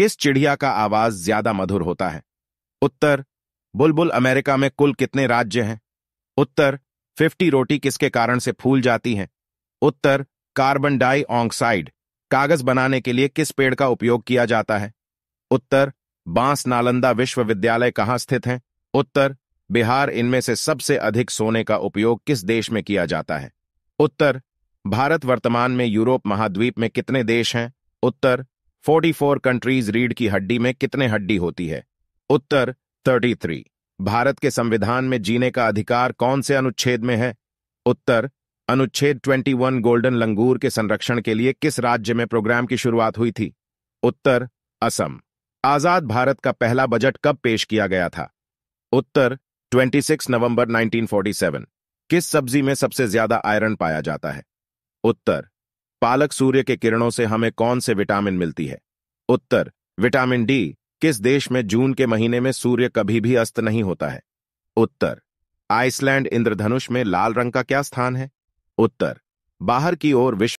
किस चिड़िया का आवाज ज्यादा मधुर होता है उत्तर बुलबुल अमेरिका में कुल कितने राज्य हैं उत्तर फिफ्टी रोटी किसके कारण से फूल जाती है उत्तर कार्बन ऑक्साइड कागज बनाने के लिए किस पेड़ का उपयोग किया जाता है उत्तर बांस नालंदा विश्वविद्यालय कहां स्थित है उत्तर बिहार इनमें से सबसे अधिक सोने का उपयोग किस देश में किया जाता है उत्तर भारत वर्तमान में यूरोप महाद्वीप में कितने देश हैं उत्तर 44 कंट्रीज रीढ़ की हड्डी में कितने हड्डी होती है उत्तर 33 भारत के संविधान में जीने का अधिकार कौन से अनुच्छेद में है उत्तर अनुच्छेद 21 गोल्डन लंगूर के संरक्षण के लिए किस राज्य में प्रोग्राम की शुरुआत हुई थी उत्तर असम आजाद भारत का पहला बजट कब पेश किया गया था उत्तर 26 नवंबर 1947 किस सब्जी में सबसे ज्यादा आयरन पाया जाता है उत्तर पालक सूर्य के किरणों से हमें कौन से विटामिन मिलती है उत्तर विटामिन डी किस देश में जून के महीने में सूर्य कभी भी अस्त नहीं होता है उत्तर आइसलैंड इंद्रधनुष में लाल रंग का क्या स्थान है उत्तर बाहर की ओर विश्व